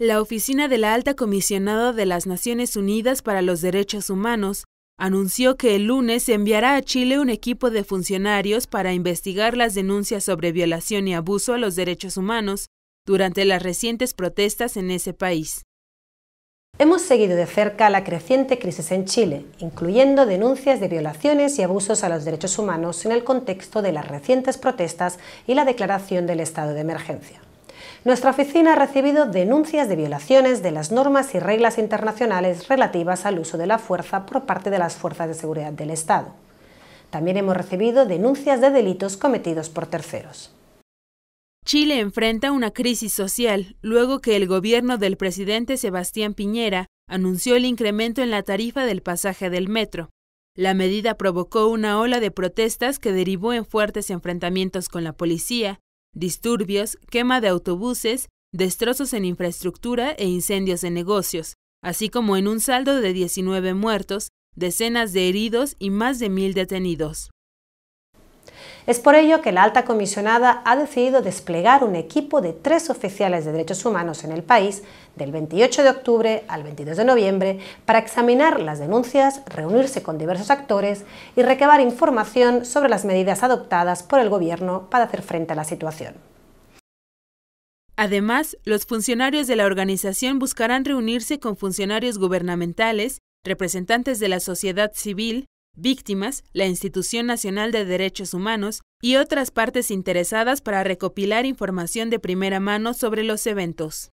La oficina de la alta comisionada de las Naciones Unidas para los Derechos Humanos anunció que el lunes enviará a Chile un equipo de funcionarios para investigar las denuncias sobre violación y abuso a los derechos humanos durante las recientes protestas en ese país. Hemos seguido de cerca la creciente crisis en Chile, incluyendo denuncias de violaciones y abusos a los derechos humanos en el contexto de las recientes protestas y la declaración del estado de emergencia. Nuestra oficina ha recibido denuncias de violaciones de las normas y reglas internacionales relativas al uso de la fuerza por parte de las fuerzas de seguridad del Estado. También hemos recibido denuncias de delitos cometidos por terceros. Chile enfrenta una crisis social luego que el gobierno del presidente Sebastián Piñera anunció el incremento en la tarifa del pasaje del metro. La medida provocó una ola de protestas que derivó en fuertes enfrentamientos con la policía, disturbios, quema de autobuses, destrozos en infraestructura e incendios de negocios, así como en un saldo de 19 muertos, decenas de heridos y más de mil detenidos. Es por ello que la alta comisionada ha decidido desplegar un equipo de tres oficiales de derechos humanos en el país del 28 de octubre al 22 de noviembre para examinar las denuncias, reunirse con diversos actores y recabar información sobre las medidas adoptadas por el Gobierno para hacer frente a la situación. Además, los funcionarios de la organización buscarán reunirse con funcionarios gubernamentales, representantes de la sociedad civil, víctimas, la Institución Nacional de Derechos Humanos y otras partes interesadas para recopilar información de primera mano sobre los eventos.